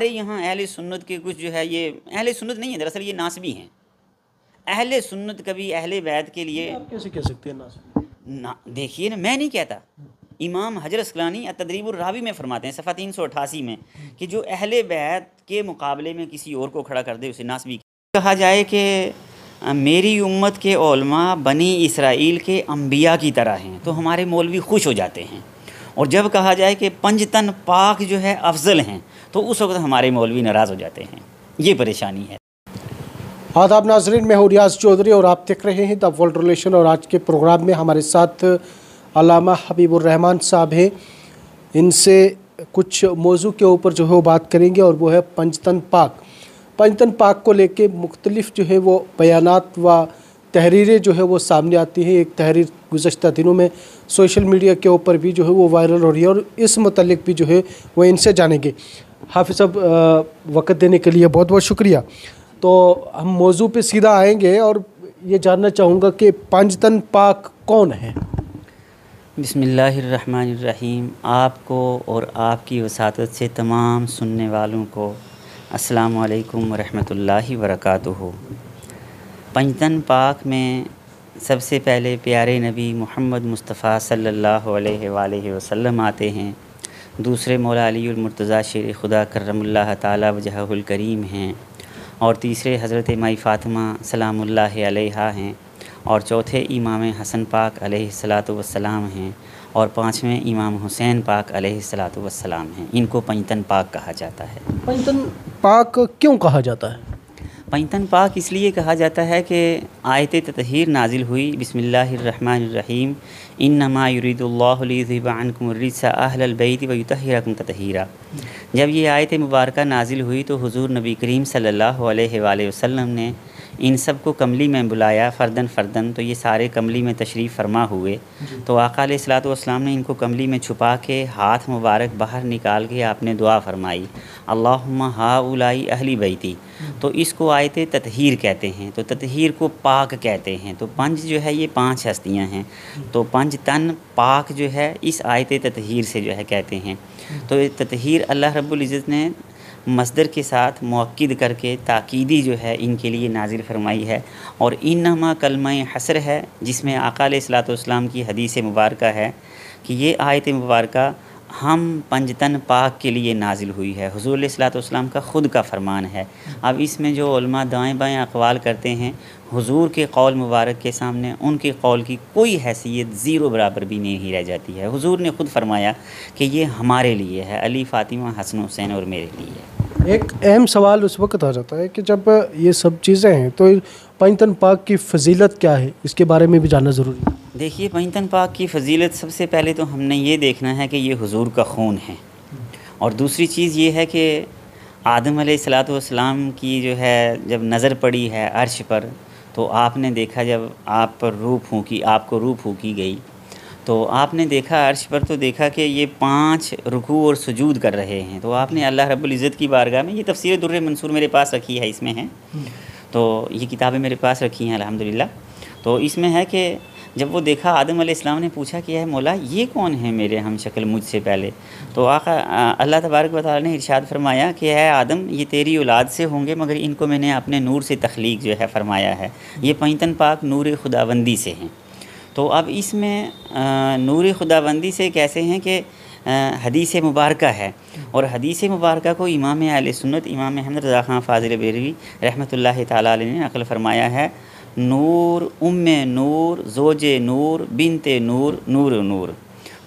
हमारे यहाँ अहल सुन्नत के कुछ जो है ये अहल सुन्नत नहीं है दरअसल ये नासबी हैं अहल सुन्नत कभी अहल बैत के लिए आप कैसे कह सकते हैं नासबी ना देखिए ना मैं नहीं कहता इमाम हजर असलानी तदरीबुलरावी में फरमाते हैं सफ़ा तीन सौ अठासी में कि जो अहल बैत के मुकाबले में किसी और को खड़ा कर दे उसे नासबी कहा जाए कि मेरी उम्मत के ओलमा बनी इसराइल के अम्बिया की तरह हैं तो हमारे मौलवी खुश हो जाते हैं और जब कहा जाए कि पंजतन पाक जो है अफजल हैं तो उस वक्त हमारे मौलवी नाराज़ हो जाते हैं ये परेशानी है आदाब नाजरीन मैं हूँ रियाज चौधरी और आप देख रहे हैं द वर्ल्ड रिलेशन और आज के प्रोग्राम में हमारे साथ अलामा हबीबुररहमान साहब हैं इनसे कुछ मौजू के ऊपर जो है वो बात करेंगे और वो है पंजतन पाक पंजतन पाक को लेके मुख्तलिफ जो है वो बयानात व तहरीरें जो है वो सामने आती हैं एक तहरीर गुजशत दिनों में सोशल मीडिया के ऊपर भी जो है वो वायरल हो रही है और इस मतलब भी जो है वो इनसे जानेंगे हाफिज साहब वक्त देने के लिए बहुत बहुत शुक्रिया तो हम मौजू पे सीधा आएंगे और ये जानना चाहूँगा कि पांचतन पाक कौन है बसमीम आपको और आपकी वसात से तमाम सुनने वालों को अस्सलाम वालेकुम रहमतुल्लाहि पंचतन पाक में सबसे पहले प्यारे नबी मोहम्मद मुस्तफ़ा सल्ला वसम आते हैं दूसरे मौला अलीमरतज़ा शेर खुदा करमल्ला ताली करीम हैं और तीसरे हज़रत माई फ़ातिमा सलामुल्लाह हैं और चौथे इमाम हसन पाक सलाम हैं और पाँचवें इमाम हुसैन पाक वसलाम हैं इनको पंचतन पाक कहा जाता है पंचतन पाक क्यों कहा जाता है पैंतन पाक इसलिए कहा जाता है कि आयत तहिर नाजिल हुई बिसमीम इन नमायुरीदुल्लाबानकुमरसाहलबैत वयुतहरकुम जब ये आयत मुबारक नाजिल हुई तो हज़ूर नबी करीम सल्ला वसम ने इन सब को कमली में बुलाया फ़र्दन फ़र्दन तो ये सारे कमली में तशरीफ़ फरमा हुए तो आका सलाम ने इनको कमली में छुपा के हाथ मुबारक बाहर निकाल के आपने दुआ फरमाई अल्लाह हा उलाई अहली बैती हम्म। तो इसको आयत ततहीर कहते हैं तो ततहीर को पाक कहते हैं तो पंज जो है ये पांच हस्तियां हैं तो पंज तन पाक जो है इस आयत ततहीर से जो है कहते हैं तो ततहीर अल्लाह रब्बुल इज़्ज़त ने मसदर के साथ मौक़द करके ताकीदी जो है इनके लिए नाजिल फरमाई है और इन नमा कलम हसर है जिसमें अकाल सलातम की हदीस मुबारक है कि ये आयत मुबारक हम पंजतन पाक के लिए नाजिल हुई है हजूर सलाम का ख़ुद का फरमान है अब इसमें जो दाएँ बाएँ अकवाल करते हैं हुजूर के कौल मुबारक के सामने उनके कौल की कोई हैसियत ज़ीरो बराबर भी नहीं रह जाती है हुजूर ने ख़ुद फरमाया कि ये हमारे लिए है अली फ़ातिमा हसन हुसैन और मेरे लिए एक अहम सवाल उस वक्त आ जाता है कि जब ये सब चीज़ें हैं तो पैंतन पाक की फजीलत क्या है इसके बारे में भी जानना ज़रूरी है देखिए पैंतन पाक की फजीलत सबसे पहले तो हमने ये देखना है कि ये हुजूर का खून है और दूसरी चीज़ ये है कि आदम सलाम की जो है जब नज़र पड़ी है अर्श पर तो आपने देखा जब आप पर रूह फूकी आपको रूह फूकी गई तो आपने देखा अर्श पर तो देखा कि ये पांच रुकू और सजूद कर रहे हैं तो आपने हम्म। अल्लाह रब्बुल इज़्ज़त की बारगाह में ये तफसीर दुर्र मंसूर मेरे पास रखी है इसमें है हम्म। तो ये किताबें मेरे पास रखी हैं अल्हम्दुलिल्लाह तो इसमें है कि जब वो देखा आदम इस्लाम ने पूछा कि है मौला ये कौन है मेरे हम शक्ल मुझसे पहले तो आखा अल्लाह तबारक वाली ने इरशाद फरमाया कि है आदम ये तेरी औलाद से होंगे मगर इनको मैंने अपने नूर से तख्लीक जो है फरमाया है ये पैंतन पाक नूर खुदाबंदी से हैं तो अब इसमें नूर खुदाबंदी से कैसे हैं कि हदीस मुबारक है और हदीस मुबारक को इमाम आल सुनत इमाम अहमद रज़ा ख़ान फाजिल बेरवी रहमत ला ने फरमाया है नूर उम नूर जोज नूर बिनत नूर नूर नूर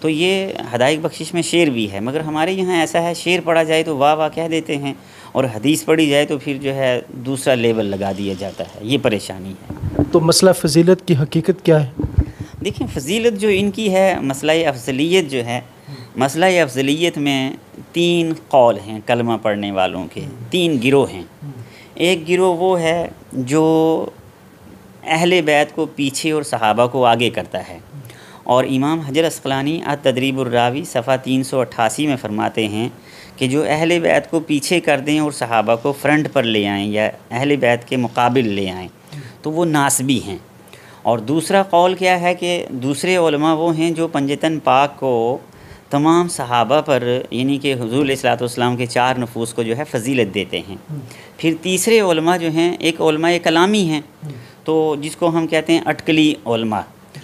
तो ये हदायक बख्शिश में शेर भी है मगर हमारे यहाँ ऐसा है शेर पढ़ा जाए तो वाह वाह कह देते हैं और हदीस पढ़ी जाए तो फिर जो है दूसरा लेवल लगा दिया जाता है ये परेशानी है तो मसला फजीलत की हकीकत क्या है देखिए फजीलत जो इनकी है मसला अफजलियत जो है मसला अफजलियत में तीन कौल हैं कलमा पढ़ने वालों के तीन गिरोह हैं एक गिरोह वो है जो अहल बैत को पीछे और सहाबा को आगे करता है और इमाम हजर असलानी आ तदरीबुलरावी सफ़ा तीन सौ अट्ठासी में फ़रमाते हैं कि जो अहल बैत को पीछे कर दें और सहाबा को फ्रंट पर ले आएँ या अहल बैत के मुकाबिल ले आएँ तो वो नासबी हैं और दूसरा कौल क्या है कि दूसरे वो हैं जो पंजतन पाक को तमाम सहाबा पर यानी कि हजूल सलाम के चार नफूस को जो है फजीलत देते हैं हम्म। फिर तीसरे जो हैं एक कलामी हैं हम्म। तो जिसको हम कहते हैं अटकली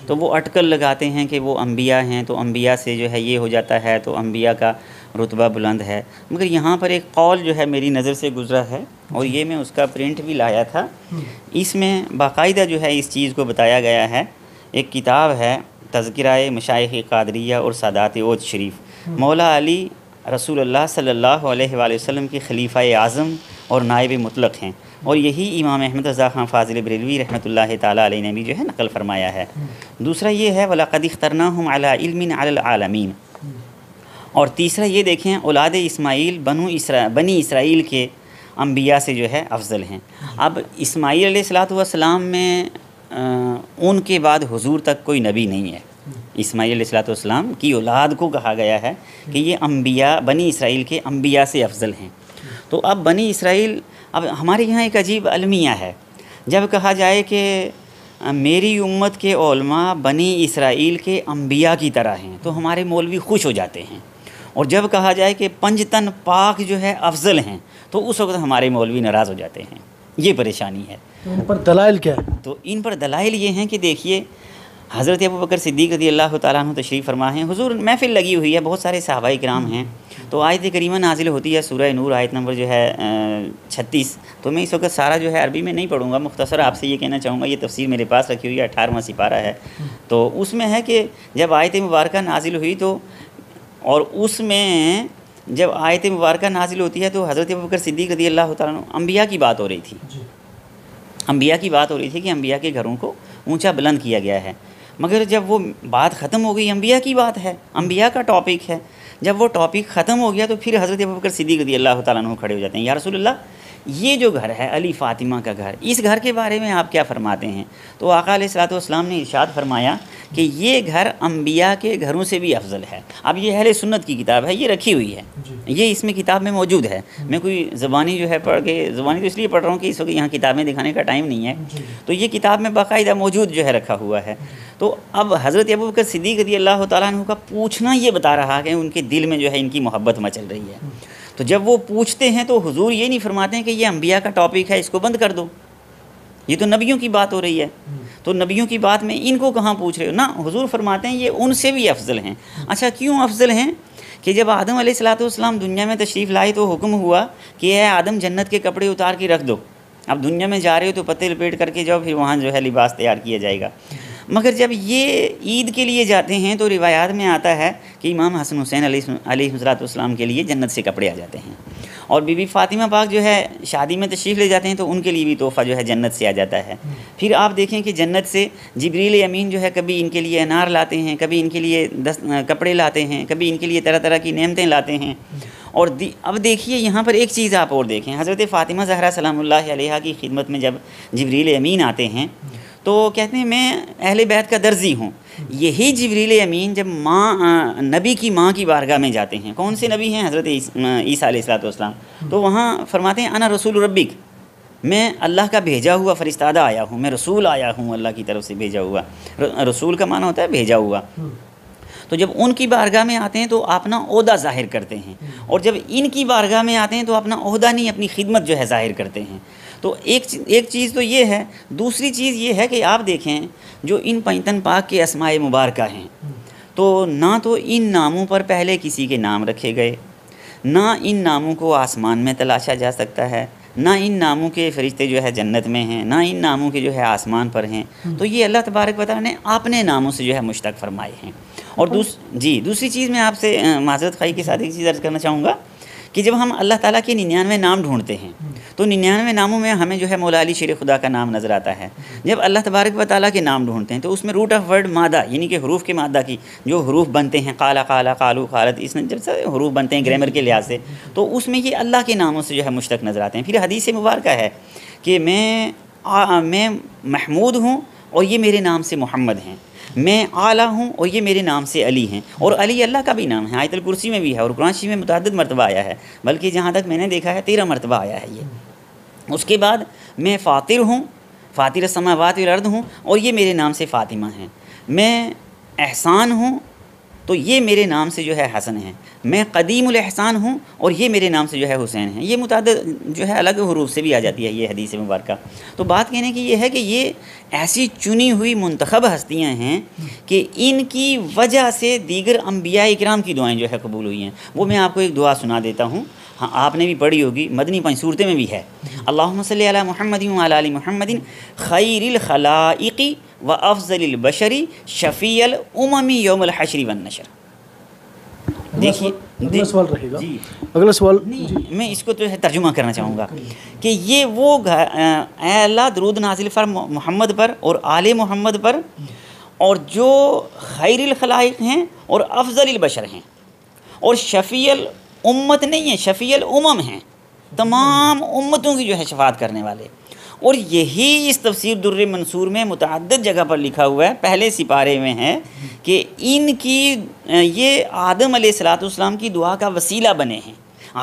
तो वो अटकल लगाते हैं कि वो अम्बिया हैं तो अम्बिया से जो है ये हो जाता है तो अम्बिया का रुतबा बुलंद है मगर यहाँ पर एक कौल जो है मेरी नज़र से गुजरा है और ये मैं उसका प्रिंट भी लाया था हम्म। इसमें बाकायदा जो है इस चीज़ को बताया गया है एक किताब है तज़किरा मशाइ कादरिया और सादात ओद शरीफ हम्म। मौला अली रसूल सल्ला वसल्लम के खलीफ़ा आज़म और नायब मुतलक हैं और यही इमाम अहमद रज़ा खान फाजिल बरेलवी रहमत ला ने भी जो है नकल फरमाया है हम्म। दूसरा ये है वलाकद तरना हम अला इलमिन आलमीन और तीसरा ये देखें औलाद इसमाइल बनु इसरा बनी इसराइल के अम्बिया से जो है अफजल हैं अब इसमाईल सलाम में आ, उनके बाद हजूर तक कोई नबी नहीं है इसमाईल सलाम की औलाद को कहा गया है कि ये अम्बिया बनी इसराइल के अम्बिया से अफजल हैं तो अब बनी इसराइल अब हमारे यहाँ एक अजीब अलमिया है जब कहा जाए कि मेरी उम्मत के उलमा बनी इसराइल के अम्बिया की तरह हैं तो हमारे मौलवी खुश हो जाते हैं और जब कहा जाए कि पंजतन पाक जो है अफजल हैं तो उस वक्त हमारे मौलवी नाराज़ हो जाते हैं ये परेशानी है तो इन पर दलाइल क्या है तो इन पर दलाइल ये हैं कि देखिए हज़रत अबू बकर सिद्दीक रदी अल्लाह तशरीफ़ फरमा है हजूर महफ़िल लगी हुई है बहुत सारे सहाबाई कराम हैं तो आयत करीमा नाजिल होती है सूरह नूर आयत नंबर जो है छत्तीस तो मैं इस वक्त सारा जो है अरबी में नहीं पढ़ूंगा मुख्तसर आपसे ये कहना चाहूँगा ये तफसीर मेरे पास रखी हुई है अठारहवा सिपारा है तो उसमें है कि जब आयत मुबारक नाजिल हुई तो और उसमें जब आयत मुबारक नाजिल होती है तो हज़रत बकर सिद्दीक रदी अल्लाह तम्बिया की बात हो रही थी अम्बिया की बात हो रही थी कि अम्बिया के घरों को ऊंचा बुलंद किया गया है मगर जब वो बात ख़त्म हो गई अम्बिया की बात है अम्बिया का टॉपिक है जब वो टॉपिक ख़त्म हो गया तो फिर हज़रत बकर सिद्दीक रदी अल्लाह तु खड़े हो जाते हैं या ये जो घर है अली फ़ातिमा का घर इस घर के बारे में आप क्या फ़रमाते हैं तो आका सलाम ने इरशाद फरमाया कि ये घर अम्बिया के घरों से भी अफजल है अब ये अहल सुन्नत की किताब है ये रखी हुई है ये इसमें किताब में मौजूद है हम्म। मैं कोई ज़बानी जो है पढ़ के ज़बानी तो इसलिए पढ़ रहा हूँ कि इस वक्त यहाँ किताबें दिखाने का टाइम नहीं है तो ये किताब में बाकायदा मौजूद जो है रखा हुआ है तो अब हज़रत अबू बकर सिद्दीक रदी अल्लाह तु का पूछना ये बता रहा है कि उनके दिल में जो है इनकी मोहब्बत मचल रही है हम्म। तो जब वो पूछते हैं तो हुजूर ये नहीं फरमाते हैं कि ये अम्बिया का टॉपिक है इसको बंद कर दो ये तो नबियों की बात हो रही है तो नबियों की बात में इनको कहाँ पूछ रहे हो ना हुजूर फरमाते हैं ये उनसे भी अफजल हैं अच्छा क्यों अफजल हैं कि जब आदम सलाम दुनिया में तशरीफ़ लाए तो हुक्म हुआ कि यह आदम जन्नत के कपड़े उतार के रख दो आप दुनिया में जा रहे हो तो पत्ते लपेट करके जाओ फिर वहाँ जो है लिबास तैयार किया जाएगा मगर जब ये ईद के लिए जाते हैं तो रिवायात में आता है कि इमाम हसन हुसैन अली अलीसलाम के लिए जन्नत से कपड़े आ जाते हैं और बीबी फ़ातिमा पाक जो है शादी में तशरीफ़ ले जाते हैं तो उनके लिए भी तोहफ़ा जो है जन्नत से आ जाता है फिर आप देखें कि जन्नत से जबरील अमीन जो है कभी इनके लिए अनार लाते हैं कभी इनके लिए दस कपड़े लाते हैं कभी इनके लिए तरह तरह की नियमतें लाते हैं और अब देखिए यहाँ पर एक चीज़ आप और देखें हज़रत फ़ातिमा जहरा सलाम की खिदमत में जब जबरील अमीन आते हैं तो कहते हैं मैं अहल बैत का दर्जी हूँ यही जबरील अमीन जब माँ नबी की माँ की बारगाह में जाते हैं कौन से नबी हैं हज़रत ईसा सलाम तो वहाँ फरमाते हैं अना रसूल रब्बिक मैं अल्लाह का भेजा हुआ फरिस्तादा आया हूँ मैं रसूल आया हूँ अल्लाह की तरफ से भेजा हुआ रसूल का माना होता है भेजा हुआ तो जब उनकी बारगाह में आते हैं तो अपना अहदा ज़ाहिर करते हैं और जब इनकी बारगाह में आते हैं तो अपना अहदा नहीं अपनी खिदमत जो है ज़ाहिर करते हैं तो एक एक चीज़ तो ये है दूसरी चीज़ ये है कि आप देखें जो इन पैंतन पाक के असमाय मुबारक हैं तो ना तो इन नामों पर पहले किसी के नाम रखे गए ना इन नामों को आसमान में तलाशा जा सकता है ना इन नामों के फरिश्ते जो है जन्नत में हैं ना इन नामों के जो है आसमान पर हैं हम्म। तो ये अल्लाह तबारक बता ने अपने नामों से जो है मुश्तक फरमाए हैं और तो दूस जी दूसरी चीज़ मैं आपसे माजरत खाई के साथ एक चीज़ अर्ज़ करना चाहूँगा कि जब हम अल्लाह ताला के निन्यानवे नाम ढूंढते हैं हम्म। तो निन्यानवे नामों में हमें जो है मौला अली शेर खुदा का नाम नज़र आता है हम्म। जब अल्लाह तबारक व ताली के नाम ढूंढते हैं तो उसमें रूट ऑफ वर्ड मादा यानी कि हरूफ के मादा की जो हरूफ बनते हैं काला काला कालू खालत इस सब हरूफ बनते हैं ग्रामर के लिहाज से तो उसमें ये अल्लाह के नामों से जो है मुश्तक नज़र आते हैं फिर हदीस मुबारक है कि मैं आ, मैं महमूद हूँ और ये मेरे नाम से मोहम्मद हैं मैं आला हूँ और ये मेरे नाम से अली हैं और अली अल्लाह का भी नाम है आयतल कुर्सी में भी है और कुरानशी में मुतद मरतबा आया है बल्कि जहाँ तक मैंने देखा है तेरह मरतबा आया है ये उसके बाद मैं फ़ातिर हूँ फ़ातिर समावात अर्द हूँ और ये मेरे नाम से फ़ातिमा हैं मैं एहसान हूँ तो ये मेरे नाम से जो है हसन है मैं कदीम अहसान हूँ और ये मेरे नाम से जो है हुसैन है ये मुताद जो है अलग हरूफ से भी आ जाती है ये हदीस मुबारक तो बात कहने की ये है कि ये ऐसी चुनी हुई मंतखब हस्तियाँ हैं कि इनकी वजह से दीगर अम्बिया इक्राम की दुआएँ जो है कबूल हुई हैं वो मैं आपको एक दुआ सुना देता हूँ हाँ आपने भी पढ़ी होगी मदनी पाँच सूरतें में भी है अल्लाह महमदिन महमदिन खैरखलाइकी व अफजल बशरी शफ़ील उमामी योम हशरी वन नशर देखिए अगला सवाल रहेगा अगला सवाल मैं इसको तो तर्जुमा करना चाहूँगा कि ये वो अल्लाह दरूद नाजिल फर मोहम्मद पर और आल मोहम्मद पर और जो खैरखलाइक हैं और अफजल बशर हैं और शफ़ील उम्मत नहीं है शफ़ील उमम हैं तमाम उम्मतों की जो है शफात करने वाले और यही इस तफसीर दुर्र मंसूर में मुतद जगह पर लिखा हुआ है पहले सिपारे में है कि इनकी ये आदम सलाम की दुआ का वसीला बने हैं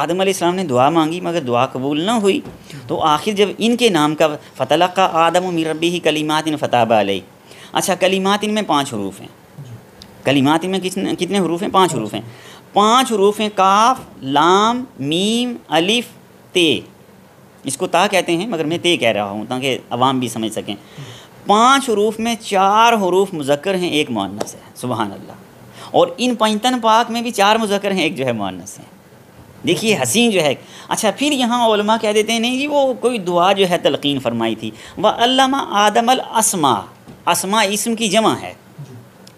आदम सलाम ने दुआ मांगी मगर दुआ कबूल ना हुई तो आखिर जब इनके नाम का फतल का आदम मिरबी ही कलीमात इन फताबा आलई अच्छा कलीमात इनमें पाँच हरूफ हैं कलीमात इनमें कितने कितने हरूफ हैं पाँच हरूफ हैं पाँच हरूफ हैं काफ लाम मीम अलिफ ते इसको ता कहते हैं मगर मैं ते कह रहा हूँ ताकि अवाम भी समझ सकें पाँच हरूफ में चार हरूफ मुजक्र हैं एक मानस है सुबहान अल्लाह और इन पैंतन पाक में भी चार मुजक्र हैं एक जो है मानस है देखिए हसीन जो है अच्छा फिर यहाँ ओलमा कह देते हैं नहीं जी वो कोई दुआ जो है तलकिन फरमाई थी वह अल्लामा आदम असमा असमा इसम की जमा है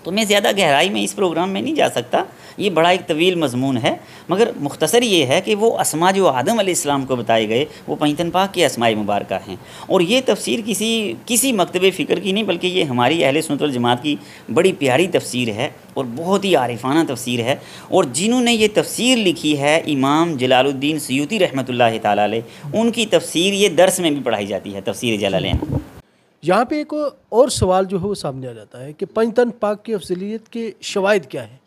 तो मैं ज़्यादा गहराई में इस प्रोग्राम में नहीं जा सकता ये बड़ा एक तवील मजमून है मगर मुख्तसर ये है कि वो असमा जो आदम अलैहिस्सलाम को बताए गए वो पैंतन पाक के असमाय मुबारक हैं और ये तफसीर किसी किसी मकतब फ़िक्र की नहीं बल्कि ये हमारी अहल सुनत जमात की बड़ी प्यारी तफसीर है और बहुत ही आरिफाना तफसीर है और जिन्होंने ये तफसीर लिखी है इमाम जलालुद्दीन सयूती रहमत ला उनकी तफसीर ये दर्स में भी पढ़ाई जाती है तफसीर जलाल यहाँ पे एक और सवाल जो है वो सामने आ जाता है कि पंचतन पाक की अफसलियत के शवाद क्या है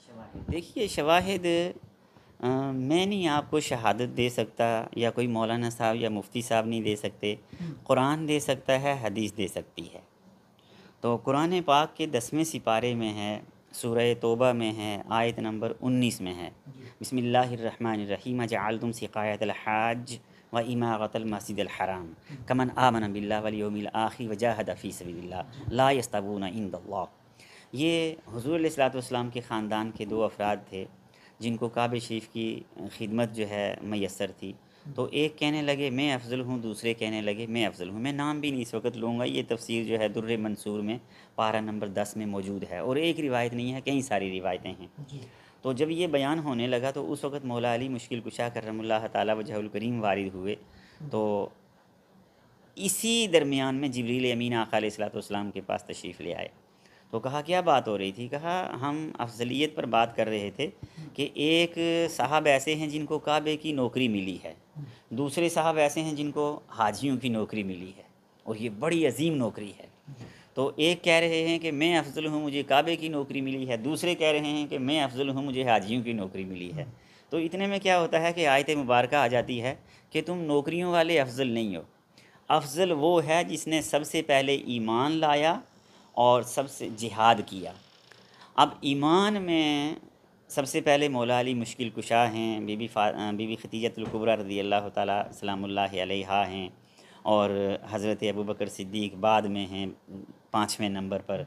देखिए शवाहिद मैं नहीं आपको शहादत दे सकता या कोई मौलाना साहब या मुफ्ती साहब नहीं दे सकते कुरान दे सकता है हदीस दे सकती है तो कुरान पाक के दसवें सिपारे में है सूर तोबा में है आयत नंबर उन्नीस में है बसमिल्लाम जम तुम सिकायतलहाज व इमागतमसदराम कमन आमन बिल्ला वलियमिल आखिर वजाहद फ़ी सबीला ला यस्तबून इंद ये हजूर सलाम के ख़ानदान के दो अफराद थे जिनको काब शरीफ की खिदमत जो है मैसर थी तो एक कहने लगे मैं अफजल हूँ दूसरे कहने लगे मैं अफजल हूँ मैं नाम भी नहीं इस वक्त लूँगा ये तफसीर जो है दुर्र मंसूर में पारा नंबर दस में मौजूद है और एक रिवायत नहीं है कई सारी रिवायतें हैं तो जब ये बयान होने लगा तो उस वक़्त मौला अली मुश्किल कुशा करमल्ला तजहुल करीम वारिद हुए तो इसी दरमियान में जबरील अमीन आका सलाम के पास तशरीफ़ ले आए तो कहा क्या बात हो रही थी कहा हम अफजलियत पर बात कर रहे थे कि एक साहब ऐसे हैं जिनको काबे की नौकरी मिली है दूसरे साहब ऐसे हैं जिनको हाजियों की नौकरी मिली है और ये बड़ी अजीम नौकरी है तो एक कह रहे हैं कि मैं अफजल हूँ मुझे काबे की नौकरी मिली है दूसरे कह रहे हैं कि मैं अफजल हूँ मुझे हाजियों की नौकरी मिली है तो इतने में क्या होता है कि आयत मुबारक आ जाती है कि तुम नौकरियों वाले अफजल नहीं हो अफजल वो है जिसने सबसे पहले ईमान लाया और सबसे जिहाद किया अब ईमान में सबसे पहले मौला अली मुश्किल कुशा हैं बीबी फा बीबी खतीजतुल्कुबरा रदी अल्लाह तसलाम्ला हैं और हज़रत अबू बकर सिद्दीक बाद में हैं पाँचवें नंबर पर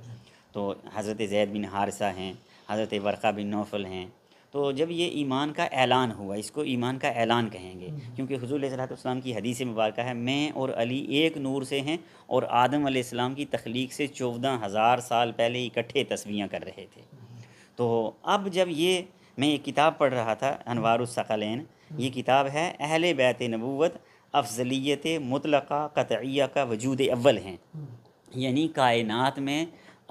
तो हज़रत जैद बिन हारसा हैं हज़रत वरक़ा बिन नौफल हैं तो जब ये ईमान का ऐलान हुआ इसको ईमान का ऐलान कहेंगे क्योंकि हजूर सलाम की हदीस मुबारक है मैं और अली एक नूर से हैं और आदम आसमाम की तख्लीक से चौदह हज़ार साल पहले इकट्ठे तस्वियाँ कर रहे थे तो अब जब ये मैं एक किताब पढ़ रहा था अनवारसकलैन ये किताब है अहल बैत नबूत अफजलियत मतलक़ा क़तिया का वजूद अव्वल हैं यानी कायनत में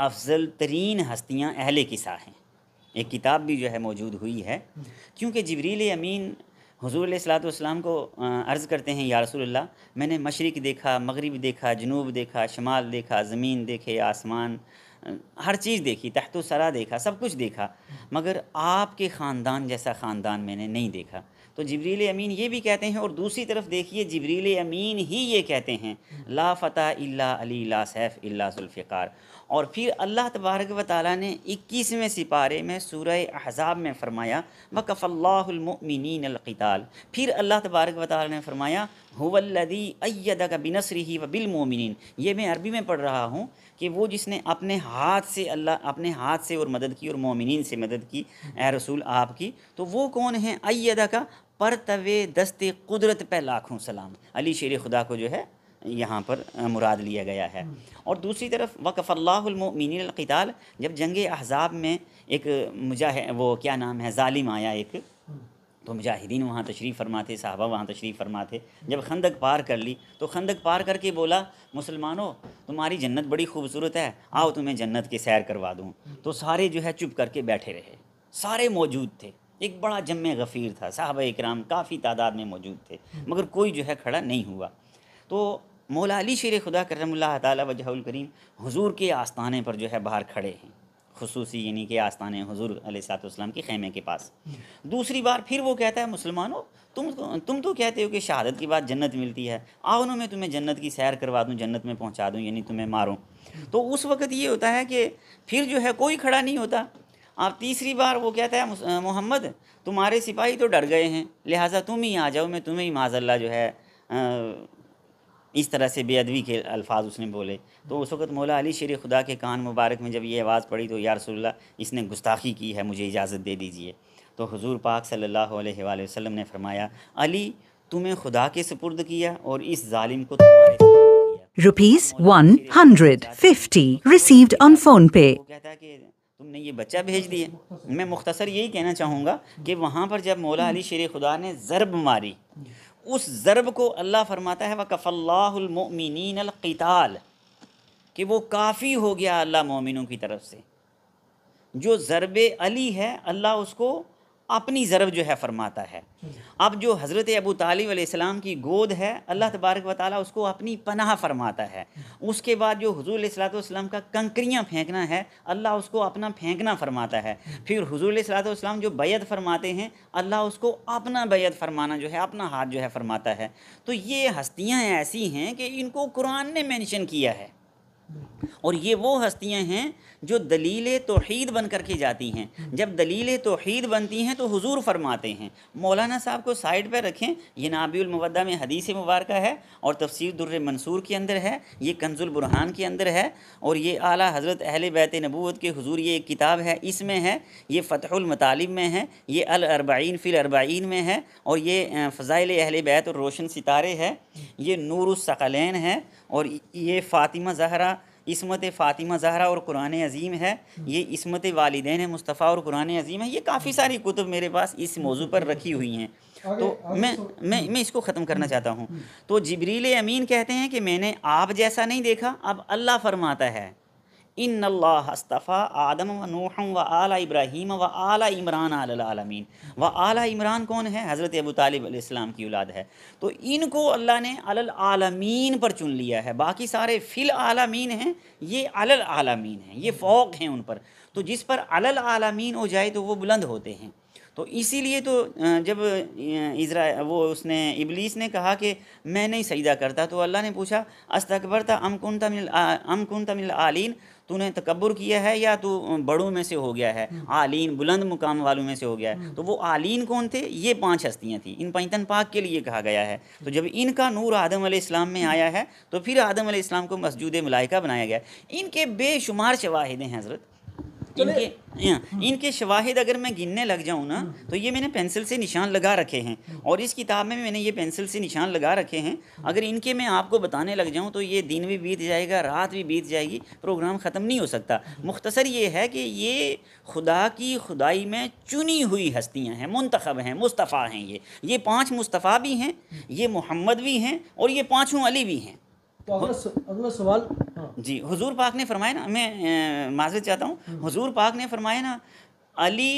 अफजल तरीन हस्तियाँ अहल किसा हैं एक किताब भी जो है मौजूद हुई है क्योंकि जबरील अमीन हजूर सलाम को अर्ज़ करते हैं या रसूलुल्लाह मैंने मशरक़ देखा मगरब देखा जनूब देखा शमाल देखा ज़मीन देखे आसमान हर चीज़ देखी तहत सरा देखा सब कुछ देखा मगर आपके ख़ानदान जैसा ख़ानदान मैंने नहीं देखा तो जबरील अमीन ये भी कहते हैं और दूसरी तरफ देखिए जबरील अमीन ही ये कहते हैं ला फ़तः अली ला सैफ़ अल्ला और फिर अल्लाह तबारक व ताली ने इक्कीसवें सिपारे में सूर अहजाब में फ़रमाया वक़फ़ल्लामिनक़ाल फिर अल्लाह तबारक व ताली ने फ़रमाया हुवल्लदी अयद का बिनसरी ही व बिलमोमिन ये मैं अरबी में पढ़ रहा हूँ कि वो जिसने अपने हाथ से अल्लाह अपने हाथ से और मदद की और मोमिन से मदद की ए रसूल आपकी तो वो कौन है अयद का परतवे दस्ते कुदरत पे लाखों सलाम अली शेर खुदा को जो है यहाँ पर मुराद लिया गया है हम्म। और दूसरी तरफ वक़फ़ल्लामिनताल जब जंग अहजाब में एक मुजाह वो क्या नाम है ालिम आया एक हम्म। तो मुजाहिदीन वहाँ तशरीफ़ फरमा थे साहबा वहाँ तशरीफ़ फरमा थे जब खंदक पार कर ली तो खंदक पार करके बोला मुसलमानों तुम्हारी जन्नत बड़ी खूबसूरत है आओ तुम्हें जन्नत की सैर करवा दूँ हम्म। तो सारे जो है चुप करके बैठे रहे सारे मौजूद थे एक बड़ा जम गफ़ीर था साहब कराम काफ़ी तादाद में मौजूद थे मगर कोई जो है खड़ा नहीं हुआ तो मौला अली शेर खुदा करमल्ला तजहुल करीम हुजूर के आस्ताने पर जो है बाहर खड़े हैं खसूसी यानी कि आस्थान हजूर अलैहिस्सलाम के खेमे के पास दूसरी बार फिर वो कहता है मुसलमानों तुम तो, तुम तो कहते हो कि शहादत के बाद जन्नत मिलती है आओ ना मैं तुम्हें जन्नत की सैर करवा दूँ जन्नत में पहुँचा दूँ यानी तुम्हें मारूँ तो उस वक़्त ये होता है कि फिर जो है कोई खड़ा नहीं होता आप तीसरी बार वो कहता है मोहम्मद तुम्हारे सिपाही तो डर गए हैं लिहाजा तुम ही आ जाओ मैं तुम्हें ही माजल्ला जो है इस तरह से बेअदबी के अल्फाज उसने बोले तो उस वक़्त मौला अली शेर खुदा के कान मुबारक में जब ये आवाज़ पड़ी तो यारसोल्ला इसने गुस्ताखी की है मुझे इजाज़त दे दीजिए तो हजूर पाक सल्ला वसम ने फरमाया अली तुम्हें खुदा के सपुर्द किया और इस जालिम को rupees one hundred fifty received on phone पे कहता है कि तुमने ये बच्चा भेज दिया मैं मुख्तसर यही कहना चाहूँगा कि वहाँ पर जब मौला अली शेर खुदा ने ज़रब मारी उस ज़रब को अल्लाह फरमाता है व कफ़ल्लामिनताल कि वो काफ़ी हो गया अल्लाह मोमिनों की तरफ से जो ज़रब अली है अल्लाह उसको अपनी ज़रब जो है फरमाता है अब जो हज़रत अबू तालिब अलैहिस्सलाम की गोद है अल्लाह तबारक व ताली उसको अपनी पनाह फरमाता है उसके बाद जो हजूर सलाम का कंकरियाँ फेंकना है अल्लाह उसको अपना फेंकना फरमाता है फिर हजूर सलाम जो बैत फरमाते हैं अल्लाह उसको अपना बैत फरमाना जो है अपना हाथ जो है फरमाता है तो ये हस्तियाँ ऐसी हैं कि इनको कुरान ने मैंशन किया है और ये वो हस्तियां हैं जो दलील तोहीद बन कर के जाती हैं जब दलील तोहीद बनती हैं तो हुजूर फरमाते हैं मौलाना साहब को साइड पर रखें यह नाबियलमवदा में हदीस मुबारक है और तफसीर दुर्र मंसूर के अंदर है ये कंजुल बुरहान के अंदर है और ये आला हज़रत अहल बैत नबूत के हजूर ये एक किताब है इसमें है ये फ़तहमतालब में है ये अलरबाइन अरबाइन में है और ये फ़ज़ाइल अहल बैत और रोशन सितारे है ये नूर है और ये फ़ातिमा जहरा इसमत फ़ातिमा जहरा और कुरान अज़ीम है ये इसमत वालदे मुस्तफ़ा और कुरान अज़ीम है ये काफ़ी सारी कुतुब मेरे पास इस मौजू पर रखी हुई हैं तो मैं तो- मैं मैं इसको ख़त्म करना हम्म, चाहता हूँ हम्म। तो जबरील अमीन कहते हैं कि मैंने आप जैसा नहीं देखा अब अल्लाह फरमाता है इन हस्तफ़ा आदम व नूहम व आला इब्राहीम व आला इमरान आलमीन व आला इमरान कौन है हज़रत अबू तालिब इस्लाम की औलाद है तो इनको अल्लाह ने आलमीन पर चुन लिया है बाकी सारे फिल आलमीन हैं ये अल आलमीन हैं ये फ़ौक हैं उन पर तो जिस पर अल आलमीन हो जाए तो वो बुलंद होते हैं तो इसीलिए तो जब इजरा वो उसने इबलीस ने कहा कि मैं नहीं सजदा करता तो अल्लाह ने पूछा अस्तकबर था अम कुन तमिल अम तमिल आलिन तूने तकबर किया है या तू बड़ों में से हो गया है हम्म। आलीन बुलंद मुकाम वालों में से हो गया है हम्म। तो वो आलीन कौन थे ये पांच हस्तियाँ थी इन पैंतन पाक के लिए कहा गया है तो जब इनका नूर आदम इस्लाम में आया है तो फिर आदम इस्लाम को मस्जूद मलाइका बनाया गया इनके बेशुमार शवाहिद हैं हज़रत इनके हाँ, इनके शवाहिद अगर मैं गिनने लग जाऊँ ना तो ये मैंने पेंसिल से निशान लगा रखे हैं और इस किताब में मैंने ये पेंसिल से निशान लगा रखे हैं अगर इनके मैं आपको बताने लग जाऊँ तो ये दिन भी बीत जाएगा रात भी बीत जाएगी प्रोग्राम ख़त्म नहीं हो सकता मुख्तसर ये है कि ये खुदा की खुदाई में चुनी हुई हस्तियाँ हैं मुंतखब हैं मुस्तफ़ा हैं ये ये पाँच मुस्तफ़ा भी हैं ये मोहम्मद भी हैं और ये पाँचों अली भी हैं तो अगला, अगला सवाल हाँ। जी हुजूर पाक ने फरमाया ना मैं माजरत चाहता हूँ हम्म। हुजूर पाक ने फरमाया ना अली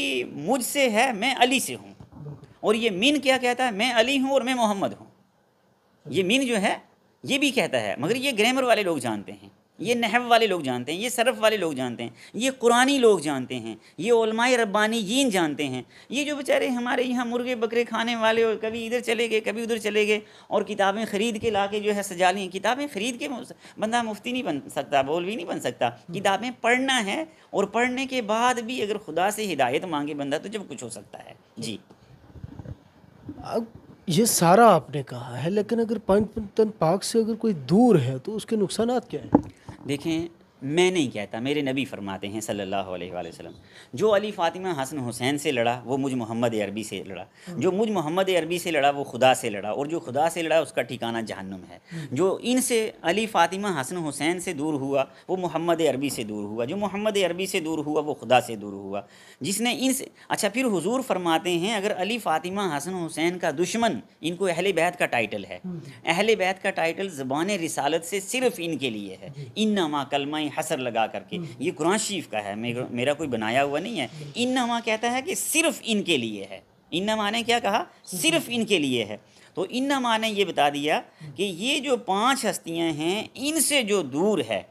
मुझसे है मैं अली से हूँ और ये मीन क्या कहता है मैं अली हूँ और मैं मोहम्मद हूँ ये मीन जो है ये भी कहता है मगर ये ग्रामर वाले लोग जानते हैं ये नहब वाले लोग जानते हैं ये सरफ वाले लोग जानते हैं ये कुरानी लोग जानते हैं ये रब्बानी रब्बानीन जानते हैं ये जो बेचारे हमारे यहाँ मुर्गे बकरे खाने वाले और कभी इधर चले गए कभी उधर चले गए और किताबें ख़रीद के ला के जो है सजा ली किताबें ख़रीद के बंदा मुफ्ती नहीं बन सकता बोल भी नहीं बन सकता हम्म। किताबें पढ़ना है और पढ़ने के बाद भी अगर खुदा से हिदायत मांगे बंदा तो जब कुछ हो सकता है जी ये सारा आपने कहा है लेकिन अगर पंच पाक से अगर कोई दूर है तो उसके नुकसान क्या है देखें मैं नहीं कहता मेरे नबी फरमाते हैं सल्लल्लाहु अलैहि वसल्लम जो अली फ़ातिमा हसन हुसैन से लड़ा वो मुझ मोहम्मद अरबी से लड़ा हम्म। जो मुझ मोहम्मद अरबी से लड़ा वो खुदा से लड़ा और जो खुदा से लड़ा उसका ठिकाना जहन्नुम है हम्म। जो इनसे अली फ़ातिमा हसन हुसैन से दूर हुआ वो मोहम्मद अरबी से दूर हुआ जो मोहम्मद अरबी से दूर हुआ वो खुदा से दूर हुआ जिसने से अच्छा फिर हुजूर फरमाते हैं अगर अली फ़ातिमा हसन हुसैन का दुश्मन इनको अहल बैत का टाइटल है हम्म। अहल बैत का टाइटल ज़बान रिसालत से सिर्फ़ इनके लिए है इन नामा कलमा कहीं हसर लगा करके हम्म। ये कुरान शरीफ का है मेरा कोई बनाया हुआ नहीं है हम्म। इन नमा कहता है कि सिर्फ इनके लिए है इन नमा ने क्या कहा सिर्फ हम्म। इनके लिए है तो इन नमा ने ये बता दिया कि ये जो पांच हस्तियां हैं इनसे जो दूर है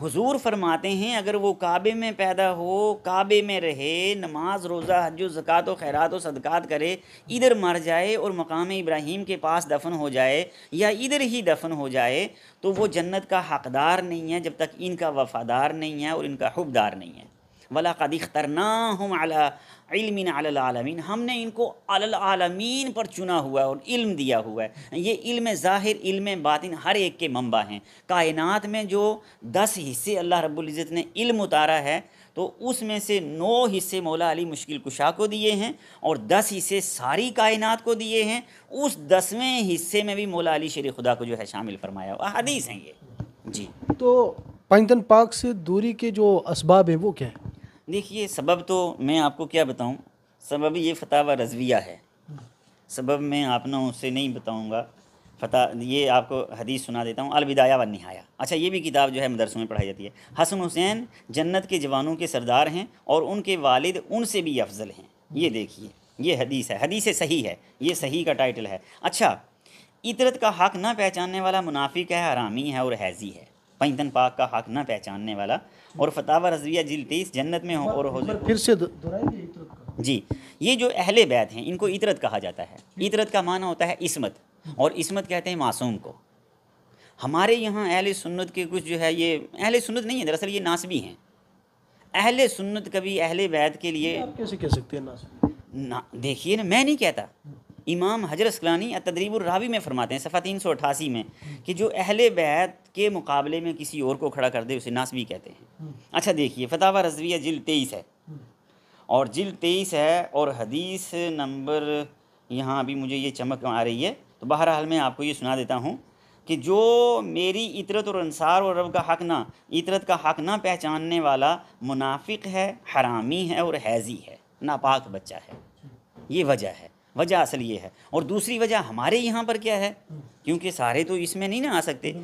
हुजूर फरमाते हैं अगर वो काबे में पैदा हो काबे में रहे नमाज रोज़ा हज ज़क़़त व खैरात व सदक़ात करे इधर मर जाए और मकाम इब्राहिम के पास दफन हो जाए या इधर ही दफन हो जाए तो वो जन्नत का हकदार नहीं है जब तक इनका वफ़ादार नहीं है और इनका हुबदार नहीं है वला कदिख्तरना हम अला इल्मिन आलमीन हमने इनको आलमीन पर चुना हुआ है और इल्म दिया हुआ है ये इल्म ज़ाहिर इल्म बातिन हर एक के मंबा हैं कायनात में जो दस हिस्से अल्लाह रब्ज़त ने इल्म उतारा है तो उसमें से नौ हिस्से मौला अली मुश्किल कुशा को दिए हैं और दस हिस्से सारी कायनात को दिए हैं उस दसवें हिस्से में भी मौला अली शेर खुदा को जो है शामिल फरमाया हुआ हदीस हैं ये जी तो पैंतन पाक से दूरी के जो इसबाब हैं वो क्या है देखिए सबब तो मैं आपको क्या बताऊँ सबब ये फतावा रजविया है सबब मैं ना उससे नहीं बताऊँगा फता ये आपको हदीस सुना देता हूँ अलविदाया व नहाया अच्छा ये भी किताब जो है मदरसों में पढ़ाई जाती है हसन हुसैन जन्नत के जवानों के सरदार हैं और उनके वालिद उनसे भी अफजल हैं ये देखिए ये हदीस है हदीस सही है ये सही का टाइटल है अच्छा इतरत का हक ना पहचानने वाला मुनाफिक है हरामी है और हैजी है पैंतन पाक का हक न पहचानने वाला और फतावा रजविया जिल तेईस जन्नत में हो और हो फिर से जी ये जो अहले बैत हैं इनको इतरत कहा जाता है इतरत का माना होता है इसमत और इसमत कहते हैं मासूम को हमारे यहाँ अहल सुन्नत के कुछ जो है ये अहले सुन्नत नहीं है दरअसल ये नासबी हैं अहल सुन्नत कभी अहले बैत के लिए कैसे कह सकते हैं ना देखिए ना मैं नहीं कहता इमाम हजर असलानी तदरीबुलरावी में फरमाते हैं सफ़ा तीन सौ अठासी में कि जो अहल बैत के मुकाबले में किसी और को खड़ा कर दे उसे नासवी कहते हैं अच्छा देखिए फतावा रजविया जिल तेईस है और जिल तेईस है और हदीस नंबर यहाँ अभी मुझे ये चमक आ रही है तो बहरहाल मैं आपको ये सुना देता हूँ कि जो मेरी इतरत और अनसार और रब का हक ना इतरत का हक ना पहचानने वाला मुनाफिक है हरामी है और हैज़ी है नापाक बच्चा है ये वजह है वजह असल ये है और दूसरी वजह हमारे यहाँ पर क्या है क्योंकि सारे तो इसमें नहीं ना आ सकते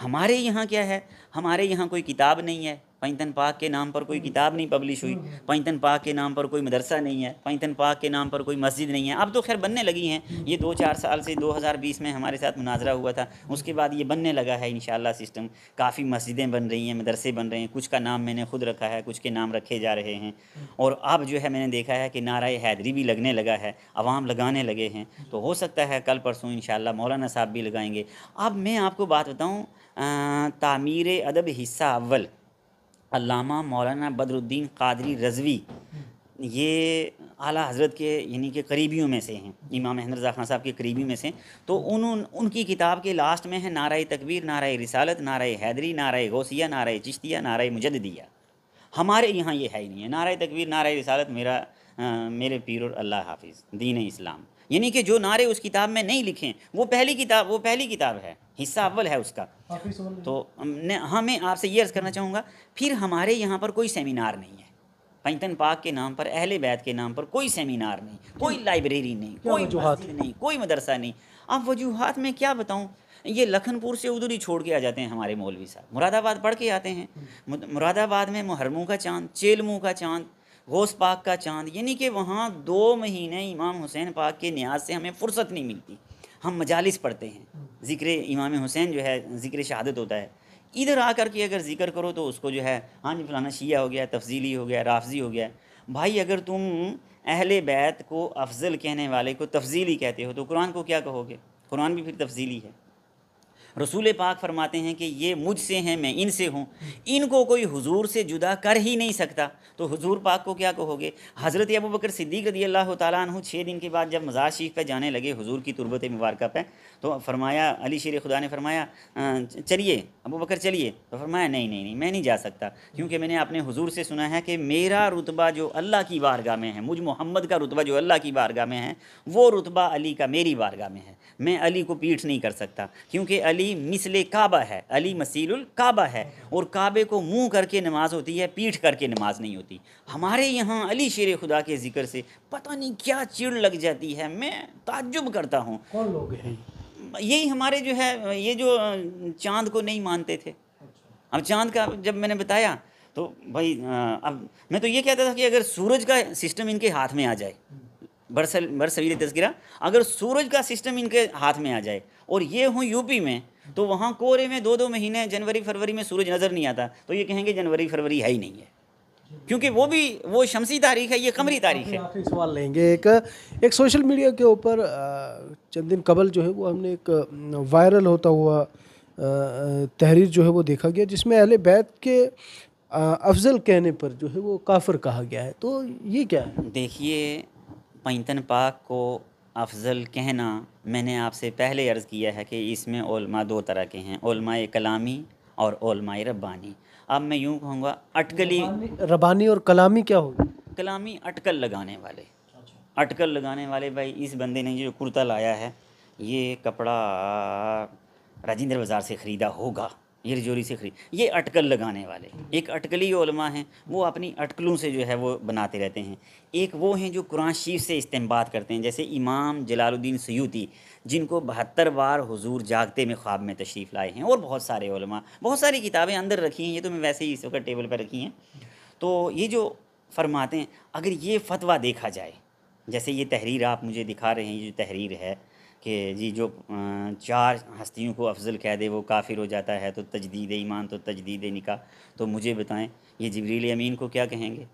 हमारे यहाँ क्या है हमारे यहाँ कोई किताब नहीं है पैंतन पाक के नाम पर कोई किताब नहीं पब्लिश हुई पैंतन पाक के नाम पर कोई मदरसा नहीं है पैंतन पाक के नाम पर कोई मस्जिद नहीं है अब तो खैर बनने लगी हैं ये दो चार साल से 2020 में हमारे साथ मुनाजरा हुआ था उसके बाद ये बनने लगा है इन सिस्टम काफ़ी मस्जिदें बन रही हैं मदरसे बन रहे हैं कुछ का नाम मैंने खुद रखा है कुछ के नाम रखे जा रहे हैं और अब जो है मैंने देखा है कि नारा हैदरी भी लगने लगा है आवाम लगाने लगे हैं तो हो सकता है कल परसों इन मौलाना साहब भी लगाएंगे अब मैं आपको बात बताऊँ तामीर अदब हिस्सा अव्वल अलामा मौलाना बदरुद्दीन कादरी रजवी ये आला हज़रत के यानी के करीबियों में से हैं इमाम अहमद रजा खान साहब के करीबियों में से तो उन, उन उनकी किताब के लास्ट में है नाराय तकबीर नाराय रिसालत नाराय हैदरी नाराय गौसिया नाराय चिश्तिया नाराय मुजदिया हमारे यहाँ ये है ही नहीं है नाराय तकबीर नाराय रिसालत मेरा आ, मेरे पीर और अल्लाह हाफिज़ दीन इस्लाम यानी कि जो नारे उस किताब में नहीं लिखे वो पहली किताब वो पहली किताब है हिस्सा अव्वल है उसका तो हाँ मैं आपसे ये अर्ज़ करना चाहूँगा फिर हमारे यहाँ पर कोई सेमिनार नहीं है पंचतन पाक के नाम पर अहले बैत के नाम पर कोई सेमिनार नहीं कोई लाइब्रेरी नहीं कोई वजूहत नहीं कोई मदरसा नहीं अब वजूहत में क्या बताऊँ ये लखनपुर से उधर ही छोड़ के आ जाते हैं हमारे मौलवी साहब मुरादाबाद पढ़ के आते हैं हम्म। मुरादाबाद में मुहरमों का चांद चेलमों का चांद गौस पाक का चांद यानी कि वहाँ दो महीने इमाम हुसैन पाक के न्याज से हमें फुर्सत नहीं मिलती हम मजालिस पढ़ते हैं ज़िक्र इमाम हुसैन जो है ज़िक्र शहादत होता है इधर आकर के अगर जिक्र करो तो उसको जो है हाँ जी फलाना शिया हो गया तफजीली हो गया राफजी हो गया भाई अगर तुम अहल बैत को अफजल कहने वाले को तफजीली कहते हो तो कुरान को क्या कहोगे कुरान भी फिर तफजीली है रसूल पाक फरमाते हैं कि ये मुझसे हैं मैं इनसे हूँ इनको कोई हुजूर से जुदा कर ही नहीं सकता तो हुजूर पाक को क्या कहोगे हज़रत अबू बकर सिद्दीक रदी अल्लाह ताली छः दिन के बाद जब मज़ार शरीफ पर जाने लगे हुजूर की तुरबत मुबारक पर तो फरमाया अली शेर खुदा ने फरमाया चलिए अबू बकर चलिए तो फरमाया नहीं नहीं नहीं मैं नहीं जा सकता क्योंकि मैंने अपने हुजूर से सुना है कि मेरा रुतबा जो अल्लाह की बारगाह में है मुझ मोहम्मद का रुतबा जो अल्लाह की बारगाह में है वो रुतबा अली का मेरी बारगाह में है मैं अली को पीठ नहीं कर सकता क्योंकि अली मिसल काबा है अली मसील काबा है और काबे को मुँह करके नमाज होती है पीठ करके नमाज नहीं होती हमारे यहाँ अली शेर खुदा के ज़िक्र से पता नहीं क्या चिड़ लग जाती है मैं ताजुब करता हूँ कौन लोग हैं यही हमारे जो है ये जो चांद को नहीं मानते थे अब चांद का जब मैंने बताया तो भाई अब मैं तो ये कहता था कि अगर सूरज का सिस्टम इनके हाथ में आ जाए बरसल बरसवीर तस्करा अगर सूरज का सिस्टम इनके हाथ में आ जाए और ये हों यूपी में तो वहाँ कोरे में दो दो महीने जनवरी फरवरी में सूरज नज़र नहीं आता तो ये कहेंगे जनवरी फरवरी है ही नहीं है क्योंकि वो भी वो शमसी तारीख है ये कमरी तारीख है आखिरी सवाल लेंगे एक एक सोशल मीडिया के ऊपर चंद दिन कबल जो है वो हमने एक वायरल होता हुआ तहरीर जो है वो देखा गया जिसमें अहल बैत के अफजल कहने पर जो है वो काफ़र कहा गया है तो ये क्या है देखिए पैंतन पाक को अफजल कहना मैंने आपसे पहले अर्ज़ किया है कि इसमें दो तरह के हैं कलामी और रब्बानी अब मैं यूँ कहूँगा अटकली रबानी और कलामी क्या होगी कलामी अटकल लगाने वाले अच्छा। अटकल लगाने वाले भाई इस बंदे ने जो कुर्ता लाया है ये कपड़ा राजेंद्र बाज़ार से ख़रीदा होगा ये रजौरी से खरीद ये अटकल लगाने वाले एक अटकली ओलमा हैं वो अपनी अटकलों से जो है वो बनाते रहते हैं एक वो हैं जो कुरान शरीफ से इस्तेमाल करते हैं जैसे इमाम जलालुद्दीन सयूती जिनको बहत्तर बार हुजूर जागते में ख्वाब में तशरीफ़ लाए हैं और बहुत सारे उलमा बहुत सारी किताबें अंदर रखी हैं ये तो मैं वैसे ही इस वक्त टेबल पर रखी हैं तो ये जो फरमाते हैं अगर ये फतवा देखा जाए जैसे ये तहरीर आप मुझे दिखा रहे हैं ये जो तहरीर है कि जी जो चार हस्तियों को अफजल कह दे वो काफिर हो जाता है तो तजदीद ईमान तो तजदीद निका तो मुझे बताएं ये जबरील अमीन को क्या कहेंगे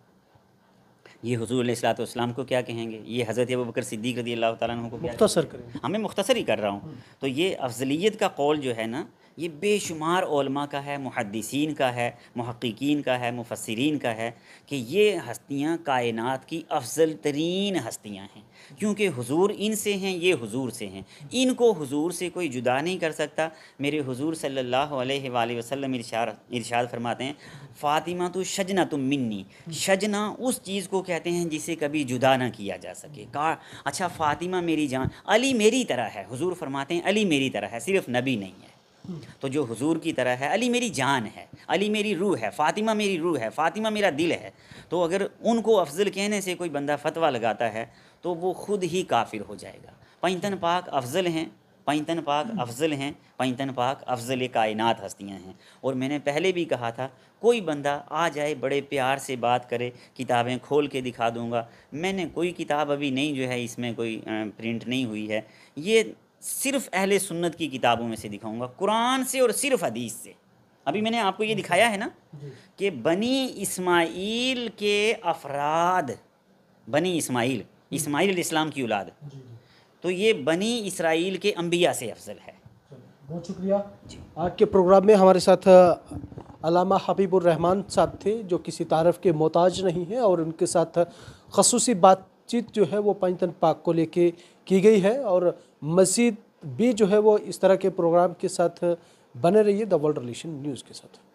ये हजूर सलाम को क्या कहेंगे ये हज़रत अब बकर सिद्दीक रदी अल्लाह तुम को मुख्तर कर हमें मुख्तर ही कर रहा हूँ तो ये अफजलीत का कौल जो है ना ये बेशुमार ओलमा का है मुहदसिन का है महक्कीन का है मुफसरिन का है कि ये हस्तियाँ कायनत की अफजल तरीन हस्तियाँ हैं क्योंकि हजूर इन से हैं ये हज़ूर से हैं इनको हजूर से कोई जुदा नहीं कर सकता मेरे हजूर सल्ला वसलम इरशाद फरमाते हैं फ़ातिमा तो शजना तुम मिन्नी शजना उस चीज़ को कहते हैं जिसे कभी जुदा ना किया जा सके का अच्छा फ़ातिमा मेरी जान अली मेरी तरह है हुजूर फरमाते हैं अली मेरी तरह है सिर्फ नबी नहीं है तो जो हुजूर की तरह है अली मेरी जान है अली मेरी रूह है फ़ातिमा मेरी रूह है फ़ातिमा मेरा दिल है तो अगर उनको अफजल कहने से कोई बंदा फतवा लगाता है तो वो खुद ही काफिर हो जाएगा पैंतन पाक अफजल हैं पैंतन पाक अफजल हैं पैंतन पाक अफजल कायनात हस्तियाँ हैं और मैंने पहले भी कहा था कोई बंदा आ जाए बड़े प्यार से बात करे किताबें खोल के दिखा दूँगा मैंने कोई किताब अभी नहीं जो है इसमें कोई प्रिंट नहीं हुई है ये सिर्फ़ अहल सुन्नत की किताबों में से दिखाऊँगा कुरान से और सिर्फ हदीस से अभी मैंने आपको ये दिखाया है ना कि बनी इस्माइल के अफराद बनी इस्माइल इस्माइल इस्लाम की औलाद तो ये बनी इसराइल के अम्बिया से अफजल है बहुत शुक्रिया आज के प्रोग्राम में हमारे साथ अलामा हबीबुर रहमान साहब थे जो किसी तारफ़ के मोहताज नहीं हैं और उनके साथ खसूसी बातचीत जो है वो पंचतन पाक को लेके की गई है और मज़ीद भी जो है वो इस तरह के प्रोग्राम के साथ बने रहिए द वर्ल्ड रिलेशन न्यूज़ के साथ